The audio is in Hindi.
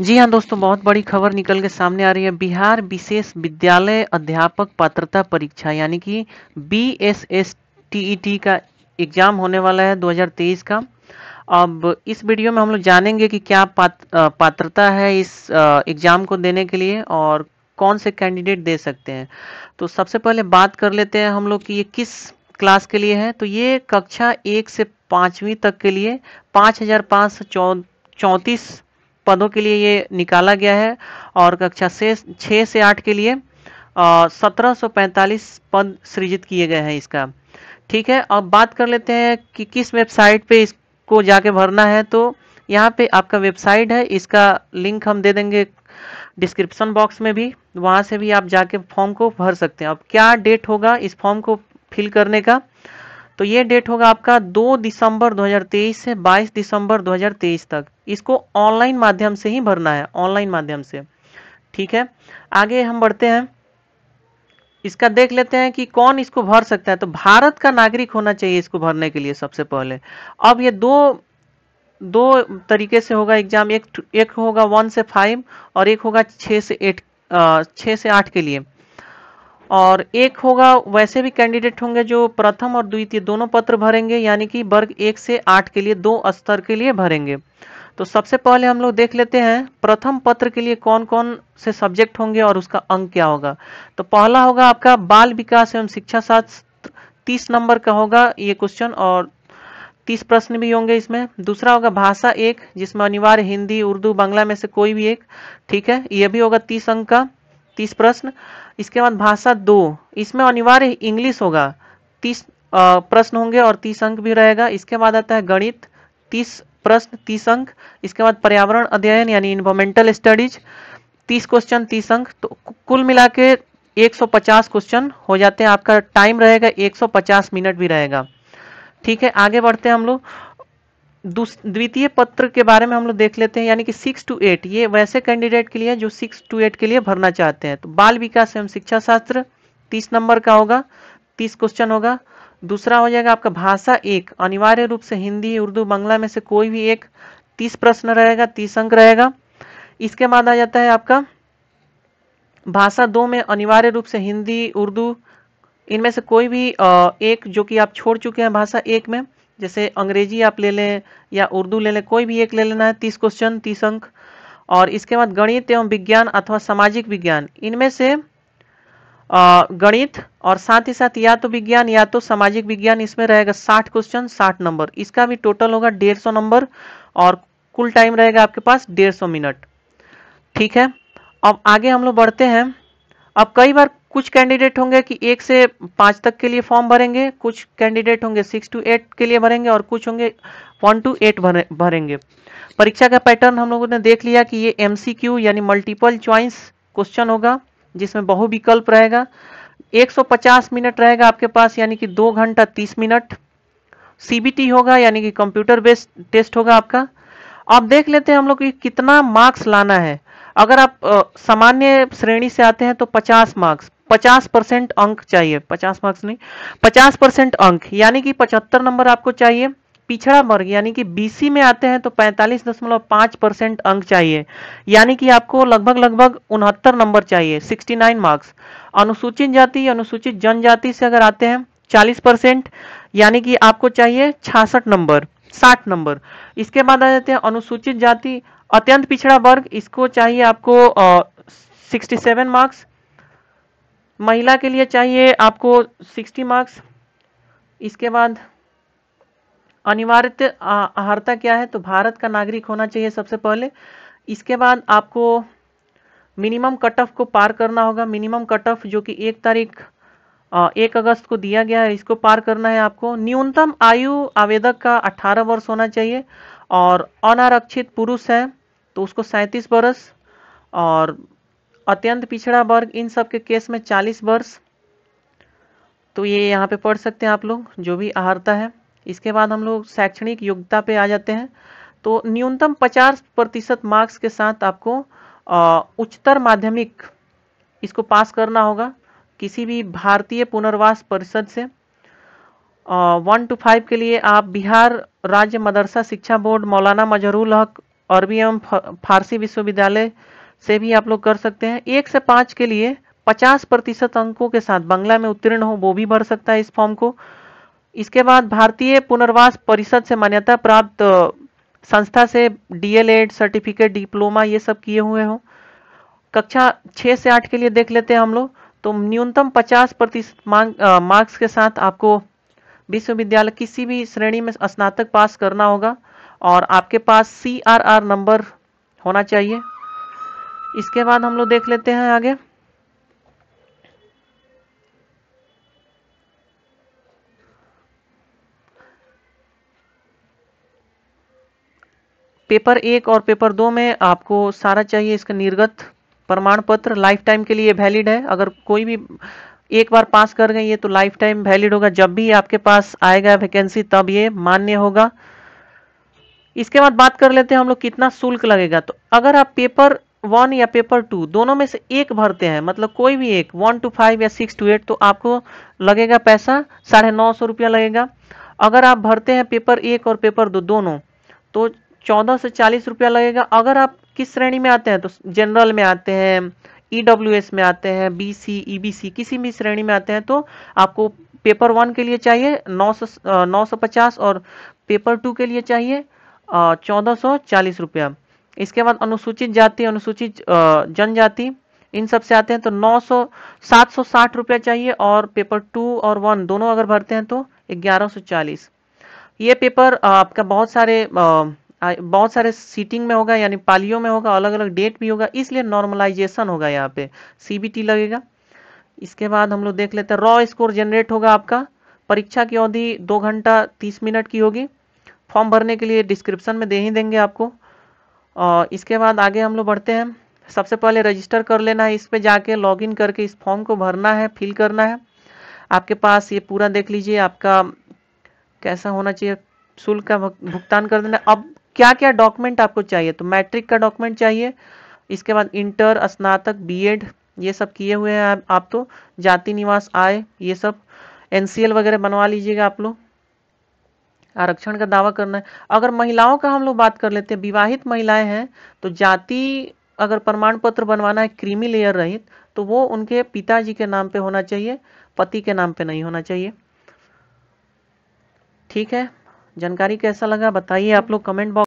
जी हाँ दोस्तों बहुत बड़ी खबर निकल के सामने आ रही है बिहार विशेष विद्यालय अध्यापक पात्रता परीक्षा यानी कि B S S T E T का एग्जाम होने वाला है 2023 का अब इस वीडियो में हम लोग जानेंगे कि क्या पात, पात्रता है इस एग्जाम को देने के लिए और कौन से कैंडिडेट दे सकते हैं तो सबसे पहले बात कर लेते हैं हम लोग कि ये किस क्लास के लिए है तो ये कक्षा एक से पांचवी तक के लिए पांच हज़ार पांच सौ चौतीस पदों के लिए ये निकाला गया है और कक्षा से छः से आठ के लिए सत्रह पद सृजित किए गए हैं इसका ठीक है अब बात कर लेते हैं कि किस वेबसाइट पे इसको जाके भरना है तो यहाँ पे आपका वेबसाइट है इसका लिंक हम दे देंगे डिस्क्रिप्शन बॉक्स में भी वहाँ से भी आप जाके फॉर्म को भर सकते हैं अब क्या डेट होगा इस फॉर्म को फिल करने का तो ये डेट होगा आपका 2 दिसंबर 2023 से 22 दिसंबर 2023 तक इसको ऑनलाइन माध्यम से ही भरना है ऑनलाइन माध्यम से ठीक है आगे हम बढ़ते हैं इसका देख लेते हैं कि कौन इसको भर सकता है तो भारत का नागरिक होना चाहिए इसको भरने के लिए सबसे पहले अब ये दो दो तरीके से होगा एग्जाम एक एक होगा वन से फाइव और एक होगा छः से एट छः से आठ के लिए और एक होगा वैसे भी कैंडिडेट होंगे जो प्रथम और द्वितीय दोनों पत्र भरेंगे यानी कि वर्ग एक से आठ के लिए दो स्तर के लिए भरेंगे तो सबसे पहले हम लोग देख लेते हैं प्रथम पत्र के लिए कौन कौन से सब्जेक्ट होंगे और उसका अंक क्या होगा तो पहला होगा आपका बाल विकास एवं शिक्षा शास्त्र तीस नंबर का होगा ये क्वेश्चन और तीस प्रश्न भी होंगे इसमें दूसरा होगा भाषा एक जिसमें अनिवार्य हिंदी उर्दू बांग्ला में से कोई भी एक ठीक है ये भी होगा तीस अंक का तीस प्रश्न इसके बाद भाषा दो इसमें अनिवार्य इंग्लिश होगा तीस प्रश्न होंगे और तीस अंक भी रहेगा इसके बाद आता है गणित तीस प्रश्न तीस अंक इसके बाद पर्यावरण अध्ययन यानी इन्वामेंटल स्टडीज तीस क्वेश्चन तीस अंक तो कुल मिला के 150 क्वेश्चन हो जाते हैं आपका टाइम रहेगा 150 मिनट भी रहेगा ठीक है आगे बढ़ते हैं हम लोग द्वितीय पत्र के बारे में हम लोग देख लेते हैं यानी कि सिक्स टू एट ये वैसे कैंडिडेट के लिए जो सिक्स टू एट के लिए भरना चाहते हैं तो बाल विकास एवं शिक्षा शास्त्र तीस नंबर का होगा तीस क्वेश्चन होगा दूसरा हो जाएगा आपका भाषा एक अनिवार्य रूप से हिंदी उर्दू बंगला में से कोई भी एक तीस प्रश्न रहेगा तीस अंक रहेगा इसके बाद आ जाता है आपका भाषा दो में अनिवार्य रूप से हिंदी उर्दू इनमें से कोई भी एक जो कि आप छोड़ चुके हैं भाषा एक में जैसे अंग्रेजी आप ले लें या उर्दू ले लें कोई भी एक ले लेना है तीस क्वेश्चन तीस अंक और इसके बाद गणित एवं विज्ञान अथवा सामाजिक विज्ञान इनमें से गणित और साथ ही साथ या तो विज्ञान या तो सामाजिक विज्ञान इसमें रहेगा साठ क्वेश्चन साठ नंबर इसका भी टोटल होगा डेढ़ सौ नंबर और कुल टाइम रहेगा आपके पास डेढ़ सौ मिनट ठीक है अब आगे हम लोग बढ़ते हैं अब कई बार कुछ कैंडिडेट होंगे कि एक से पांच तक के लिए फॉर्म भरेंगे कुछ कैंडिडेट होंगे सिक्स टू एट के लिए भरेंगे और कुछ होंगे वन टू एट भरेंगे परीक्षा का पैटर्न हम लोगों ने देख लिया कि ये एम यानी मल्टीपल च्वाइस क्वेश्चन होगा जिसमें बहुविकल्प रहेगा 150 मिनट रहेगा आपके पास यानी कि दो घंटा तीस मिनट सीबीटी होगा यानी कि कंप्यूटर बेस्ड टेस्ट होगा आपका अब देख लेते हैं हम लोग कि कितना मार्क्स लाना है अगर आप सामान्य श्रेणी से आते हैं तो 50 मार्क्स 50 परसेंट अंक चाहिए 50 मार्क्स नहीं 50 परसेंट अंक यानी कि 75 नंबर आपको चाहिए पिछड़ा वर्ग यानी कि बीसी में आते हैं तो 45.5 परसेंट अंक चाहिए यानी कि आपको लगभग लगभग उनहत्तर नंबर चाहिए 69 मार्क्स अनुसूचित जाति अनुसूचित जनजाति से अगर आते हैं चालीस यानी कि आपको चाहिए छियासठ नंबर साठ नंबर इसके बाद आ जाते हैं अनुसूचित जाति अत्यंत पिछड़ा वर्ग इसको चाहिए आपको सिक्सटी सेवन मार्क्स महिला के लिए चाहिए आपको 60 मार्क्स इसके बाद अनिवार्य आहारता क्या है तो भारत का नागरिक होना चाहिए सबसे पहले इसके बाद आपको मिनिमम कट ऑफ को पार करना होगा मिनिमम कट ऑफ जो कि एक तारीख एक अगस्त को दिया गया है इसको पार करना है आपको न्यूनतम आयु आवेदक का 18 वर्ष होना चाहिए और अनारक्षित पुरुष है तो उसको सैंतीस वर्ष और अत्यंत पिछड़ा वर्ग इन सब के केस में 40 वर्ष तो ये यहाँ पे पढ़ सकते हैं आप लोग जो भी आहरता है इसके बाद हम लोग शैक्षणिक योग्यता पे आ जाते हैं तो न्यूनतम 50 प्रतिशत मार्क्स के साथ आपको उच्चतर माध्यमिक इसको पास करना होगा किसी भी भारतीय पुनर्वास परिषद से वन टू फाइव के लिए आप बिहार राज्य मदरसा शिक्षा बोर्ड मौलाना मजहरुल हक अरबी एवं फारसी विश्वविद्यालय से भी आप लोग कर सकते हैं एक से पांच के लिए पचास प्रतिशत अंकों के साथ बंगला में उत्तीर्ण हो वो भी भर सकता है इस फॉर्म को इसके बाद भारतीय पुनर्वास परिषद से मान्यता प्राप्त संस्था से डीएलएड सर्टिफिकेट डिप्लोमा ये सब किए हुए हों कक्षा छः से आठ के लिए देख लेते हैं हम लोग तो न्यूनतम पचास प्रतिशत मार्क्स के साथ आपको विश्वविद्यालय किसी भी श्रेणी में स्नातक पास करना होगा और आपके पास सी आर आर नंबर होना चाहिए इसके बाद हम लोग देख लेते हैं आगे पेपर एक और पेपर दो में आपको सारा चाहिए इसका निर्गत प्रमाण पत्र लाइफ टाइम के लिए वैलिड है अगर कोई भी एक बार पास कर गई है तो लाइफ टाइम वैलिड होगा जब भी आपके पास आएगा वैकेंसी तब ये मान्य होगा इसके बाद बात कर लेते हैं हम लोग कितना शुल्क लगेगा तो अगर आप पेपर वन या पेपर टू दोनों में से एक भरते हैं मतलब कोई भी एक वन टू फाइव या सिक्स टू एट तो आपको लगेगा पैसा साढ़े नौ सौ रुपया लगेगा अगर आप भरते हैं पेपर एक और पेपर दो दोनों तो चौदह से चालीस रुपया लगेगा अगर आप किस श्रेणी में आते हैं तो जनरल में आते हैं ई e में आते हैं बी सी e किसी भी श्रेणी में आते हैं तो आपको पेपर वन के लिए चाहिए नौ सौ नौ सौ पचास और पेपर टू के लिए चाहिए चौदह सौ चालीस रुपया इसके बाद अनुसूचित जाति अनुसूचित जनजाति इन सब से आते हैं तो 900 760 रुपया चाहिए और पेपर टू और वन दोनों अगर भरते हैं तो 1140 ये पेपर आपका बहुत सारे बहुत सारे सीटिंग में होगा यानी पालियों में होगा अलग अलग डेट भी होगा इसलिए नॉर्मलाइजेशन होगा यहाँ पे सीबीटी लगेगा इसके बाद हम लोग देख लेते हैं रॉ स्कोर जनरेट होगा आपका परीक्षा की अवधि दो घंटा तीस मिनट की होगी फॉर्म भरने के लिए डिस्क्रिप्शन में दे ही देंगे आपको और इसके बाद आगे हम लोग बढ़ते हैं सबसे पहले रजिस्टर कर लेना है इस पर जाके लॉगिन करके इस फॉर्म को भरना है फिल करना है आपके पास ये पूरा देख लीजिए आपका कैसा होना चाहिए शुल्क का भुगतान कर देना अब क्या क्या डॉक्यूमेंट आपको चाहिए तो मैट्रिक का डॉक्यूमेंट चाहिए इसके बाद इंटर स्नातक बीएड ये सब किए हुए हैं आप तो जाति निवास आय ये सब एनसीएल वगैरह बनवा लीजिएगा आप लोग आरक्षण का दावा करना है अगर महिलाओं का हम लोग बात कर लेते हैं विवाहित महिलाएं हैं तो जाति अगर प्रमाण पत्र बनवाना है क्रीमी लेयर रहित तो वो उनके पिताजी के नाम पे होना चाहिए पति के नाम पे नहीं होना चाहिए ठीक है जानकारी कैसा लगा बताइए आप लोग कमेंट बॉक्स